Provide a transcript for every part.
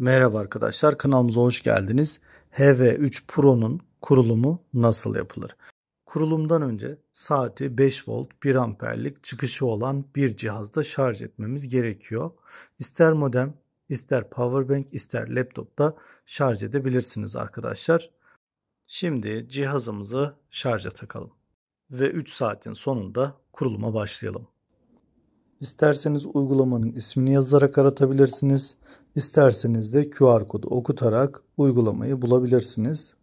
Merhaba arkadaşlar kanalımıza hoş geldiniz. HV3 Pro'nun kurulumu nasıl yapılır? Kurulumdan önce saati 5 volt 1 amperlik çıkışı olan bir cihazda şarj etmemiz gerekiyor. İster modem, ister powerbank, ister laptopta şarj edebilirsiniz arkadaşlar. Şimdi cihazımızı şarja takalım ve 3 saatin sonunda kuruluma başlayalım. İsterseniz uygulamanın ismini yazarak aratabilirsiniz. İsterseniz de QR kodu okutarak uygulamayı bulabilirsiniz.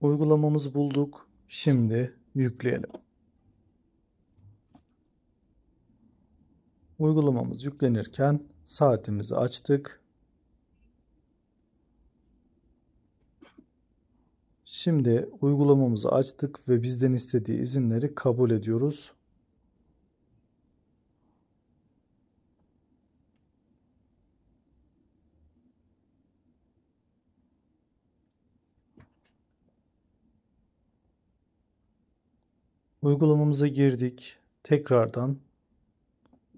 Uygulamamızı bulduk. Şimdi yükleyelim. Uygulamamız yüklenirken saatimizi açtık. Şimdi uygulamamızı açtık ve bizden istediği izinleri kabul ediyoruz. Uygulamamıza girdik. Tekrardan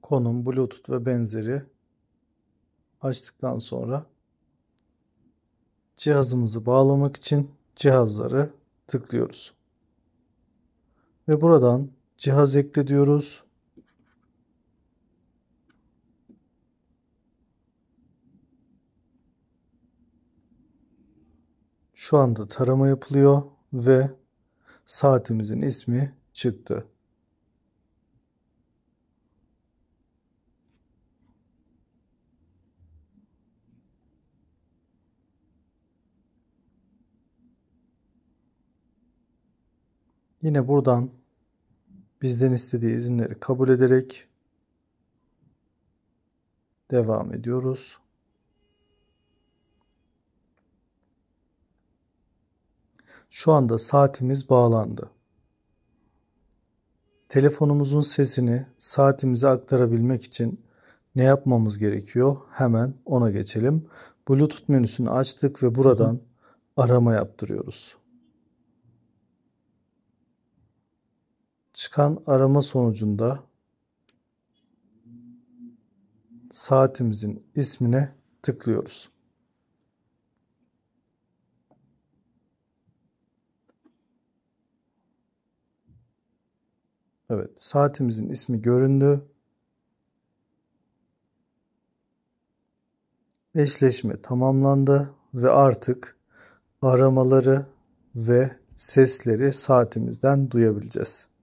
konum, bluetooth ve benzeri açtıktan sonra cihazımızı bağlamak için cihazları tıklıyoruz. Ve buradan cihaz ekle diyoruz. Şu anda tarama yapılıyor ve saatimizin ismi çıktı. Yine buradan bizden istediği izinleri kabul ederek devam ediyoruz. Şu anda saatimiz bağlandı. Telefonumuzun sesini saatimize aktarabilmek için ne yapmamız gerekiyor? Hemen ona geçelim. Bluetooth menüsünü açtık ve buradan arama yaptırıyoruz. Çıkan arama sonucunda saatimizin ismine tıklıyoruz. Evet, saatimizin ismi göründü. Eşleşme tamamlandı ve artık aramaları ve sesleri saatimizden duyabileceğiz.